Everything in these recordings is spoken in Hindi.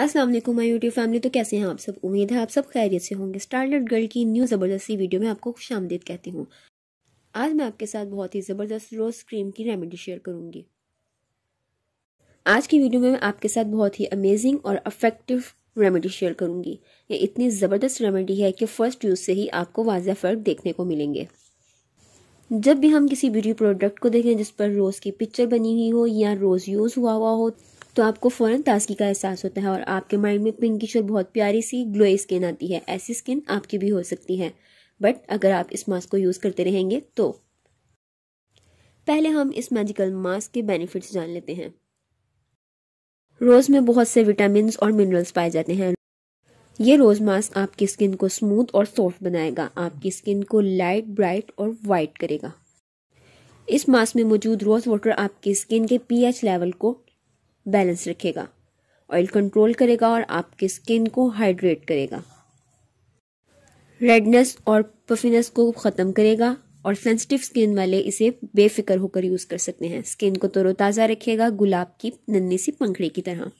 अस्सलाम वालेकुम माय यूट्यूब फैमिली तो कैसे हैं आप सब उम्मीद है आप सब खैरियत से होंगे स्टारलेट गर्ल की न्यू ज़बरदस्ती वीडियो में आपको खुश आमदीद कहती हूँ आज मैं आपके साथ बहुत ही ज़बरदस्त रोज़ क्रीम की रेमेडी शेयर करूँगी आज की वीडियो में मैं आपके साथ बहुत ही अमेजिंग और अफेक्टिव रेमेडी शेयर करूँगी ये इतनी ज़बरदस्त रेमेडी है कि फ़र्स्ट यूज़ से ही आपको वाजह फ़र्क देखने को मिलेंगे जब भी हम किसी ब्यूटी प्रोडक्ट को देखें जिस पर रोज़ की पिक्चर बनी हुई हो या रोज़ यूज़ हुआ हुआ हो तो आपको फ़ौरन ताजगी का एहसास होता है और आपके माइंड में पिंकिश और बहुत प्यारी सी ग्लोई स्किन आती है ऐसी स्किन आपकी भी हो सकती है बट अगर आप इस मास्क को यूज़ करते रहेंगे तो पहले हम इस मेजिकल मास्क के बेनिफिट्स जान लेते हैं रोज़ में बहुत से विटामिन और मिनरल्स पाए जाते हैं ये रोज मास्क आपकी स्किन को स्मूथ और सॉफ्ट बनाएगा आपकी स्किन को लाइट ब्राइट और वाइट करेगा इस मास्क में मौजूद रोज वाटर आपकी स्किन के पीएच लेवल को बैलेंस रखेगा ऑयल कंट्रोल करेगा और आपके स्किन को हाइड्रेट करेगा रेडनेस और पफिनेस को ख़त्म करेगा और सेंसिटिव स्किन वाले इसे बेफिक्र होकर यूज़ कर सकते हैं स्किन को तरोताज़ा रखेगा गुलाब की नन्ही सी पंखड़ी की तरह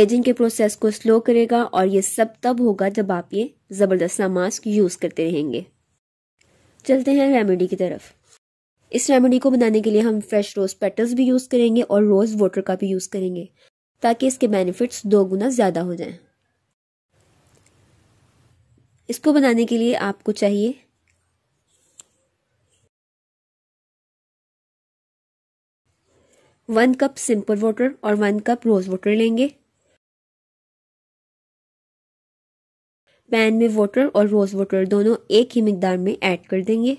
एजिंग के प्रोसेस को स्लो करेगा और ये सब तब होगा जब आप ये ज़बरदस्त मास्क यूज़ करते रहेंगे चलते हैं रेमेडी की तरफ इस रेमेडी को बनाने के लिए हम फ्रेश रोज़ पेटल्स भी यूज़ करेंगे और रोज़ वाटर का भी यूज़ करेंगे ताकि इसके बेनिफिट्स दो गुना ज़्यादा हो जाएं इसको बनाने के लिए आपको चाहिए वन कप सिंपल वाटर और वन कप रोज़ वाटर लेंगे पैन में वाटर और रोज़ वाटर दोनों एक ही मकदार में ऐड कर देंगे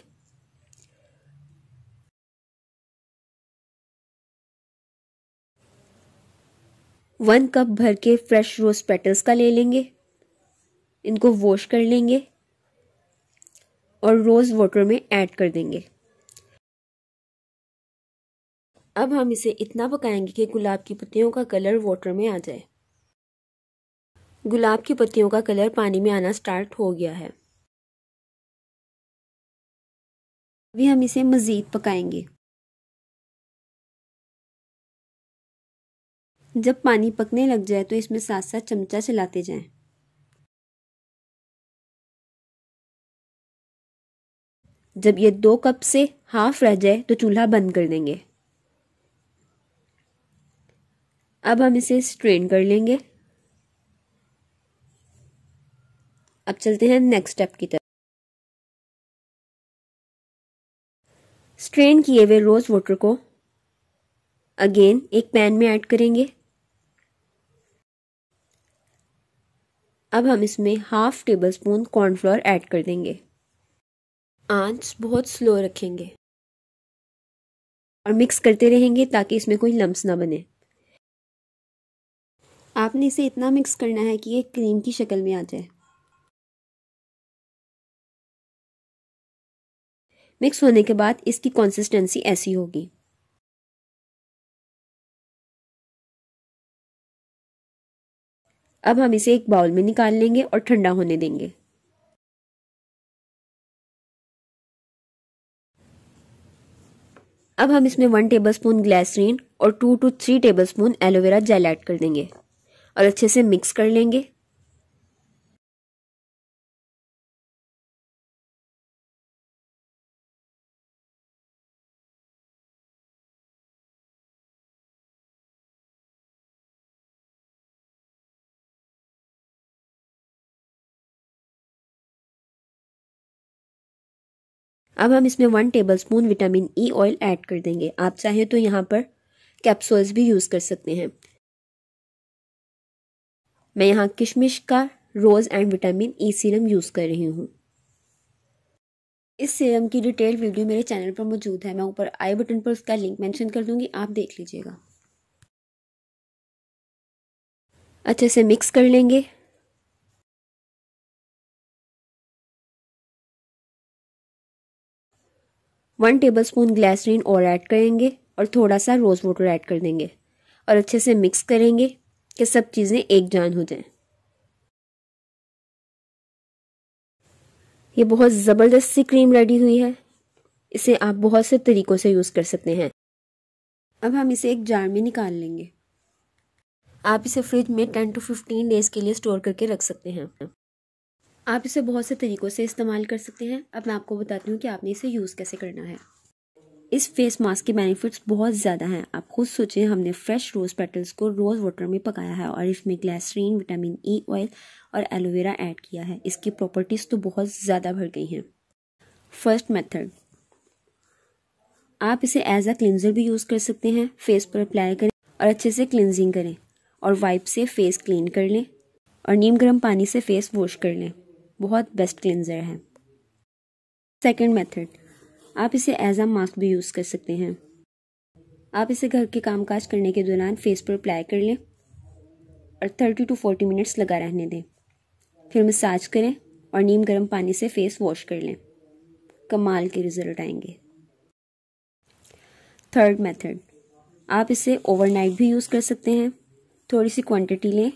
वन कप भर के फ्रेश रोज पेटल्स का ले लेंगे इनको वॉश कर लेंगे और रोज़ वाटर में ऐड कर देंगे अब हम इसे इतना पकाएंगे कि गुलाब की पत्तियों का कलर वाटर में आ जाए गुलाब की पत्तियों का कलर पानी में आना स्टार्ट हो गया है अभी हम इसे मज़ीद पकाएंगे जब पानी पकने लग जाए तो इसमें साथ साथ चमचा चलाते जाएं। जब ये दो कप से हाफ रह जाए तो चूल्हा बंद कर देंगे अब हम इसे स्ट्रेन कर लेंगे अब चलते हैं नेक्स्ट स्टेप की तरफ स्ट्रेन किए हुए रोज़ वाटर को अगेन एक पैन में ऐड करेंगे अब हम इसमें half tablespoon cornflour add कर देंगे आंच बहुत स्लो रखेंगे और मिक्स करते रहेंगे ताकि इसमें कोई लम्स ना बने आपने इसे इतना मिक्स करना है कि ये क्रीम की शक्ल में आ जाए मिक्स होने के बाद इसकी कंसिस्टेंसी ऐसी होगी अब हम इसे एक बाउल में निकाल लेंगे और ठंडा होने देंगे अब हम इसमें वन टेबलस्पून ग्लासरीन और two two three tablespoon aloe vera gel add कर देंगे और अच्छे से मिक्स कर लेंगे अब हम इसमें one tablespoon vitamin E oil add कर देंगे आप चाहें तो यहाँ पर कैप्सूल्स भी यूज़ कर सकते हैं मैं यहाँ किशमिश का rose and vitamin E serum use कर रही हूँ इस सीरम की डिटेल वीडियो मेरे चैनल पर मौजूद है मैं ऊपर आई बटन पर उसका लिंक मेंशन कर दूंगी आप देख लीजिएगा अच्छे से मिक्स कर लेंगे वन टेबल स्पून ग्लैसरीन और ऐड करेंगे और थोड़ा सा रोज़ वाटर ऐड कर देंगे और अच्छे से मिक्स करेंगे कि सब चीज़ें एक जान हो जाएं। ये बहुत ज़बरदस्त सी क्रीम रेडी हुई है इसे आप बहुत से तरीक़ों से यूज़ कर सकते हैं अब हम इसे एक जार में निकाल लेंगे आप इसे फ्रिज में टेन टू फिफ्टीन डेज़ के लिए स्टोर करके रख सकते हैं आप इसे बहुत से तरीक़ों से इस्तेमाल कर सकते हैं अब मैं आपको बताती हूँ कि आपने इसे यूज़ कैसे करना है इस फेस मास्क के बेनिफिट्स बहुत ज़्यादा हैं आप खुद सोचें हमने फ्रेश रोज़ पेटल्स को रोज़ वाटर में पकाया है और इसमें glycerine vitamin E e, oil और एलोवेरा ऐड किया है इसकी प्रॉपर्टीज़ तो बहुत ज़्यादा बढ़ गई हैं फर्स्ट मेथड आप इसे एज अ क्लिनजर भी यूज़ कर सकते हैं फेस पर अप्लाई करें और अच्छे से क्लिनजिंग करें और वाइप से फेस क्लीन कर लें और नीम गर्म पानी से फेस वॉश कर लें बहुत बेस्ट क्लिनजर है सेकेंड मेथड आप इसे एज आ मास्क भी यूज़ कर सकते हैं आप इसे घर के कामकाज करने के दौरान फेस पर अप्लाई कर लें और थर्टी टू फोर्टी मिनट्स लगा रहने दें फिर मसाज करें और नीम गर्म पानी से फेस वॉश कर लें कमाल के रिजल्ट आएंगे थर्ड मेथड आप इसे ओवरनाइट भी यूज़ कर सकते हैं थोड़ी सी क्वांटिटी लें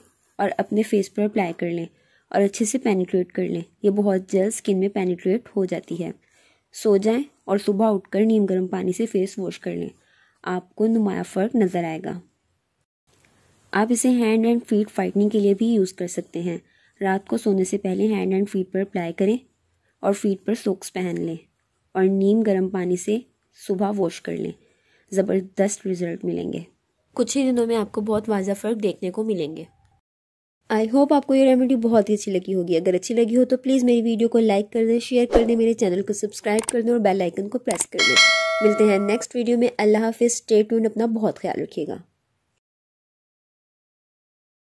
और अपने फेस पर अप्लाई कर लें और अच्छे से पेनिट्रेट कर लें यह बहुत जल्द स्किन में पेनिट्रेट हो जाती है सो जाएं और सुबह उठकर नीम गर्म पानी से फेस वॉश कर लें आपको नुमाया फ़र्क नज़र आएगा आप इसे हैंड एंड फीट फाइटनिंग के लिए भी यूज़ कर सकते हैं रात को सोने से पहले हैंड एंड फीट पर अप्लाई करें और फीट पर सोक्स पहन लें और नीम गर्म पानी से सुबह वॉश कर लें ज़बरदस्त रिज़ल्ट मिलेंगे कुछ ही दिनों में आपको बहुत वाजा फ़र्क देखने को मिलेंगे आई होप आपको ये रेमेडी बहुत ही अच्छी लगी होगी अगर अच्छी लगी हो तो प्लीज़ मेरी वीडियो को लाइक कर दें शेयर कर दें मेरे चैनल को सब्सक्राइब कर दें और बेल आइकन को प्रेस कर दें मिलते हैं नेक्स्ट वीडियो में अल्लाह हाफिज़ स्टे ट्यून अपना बहुत ख्याल रखिएगा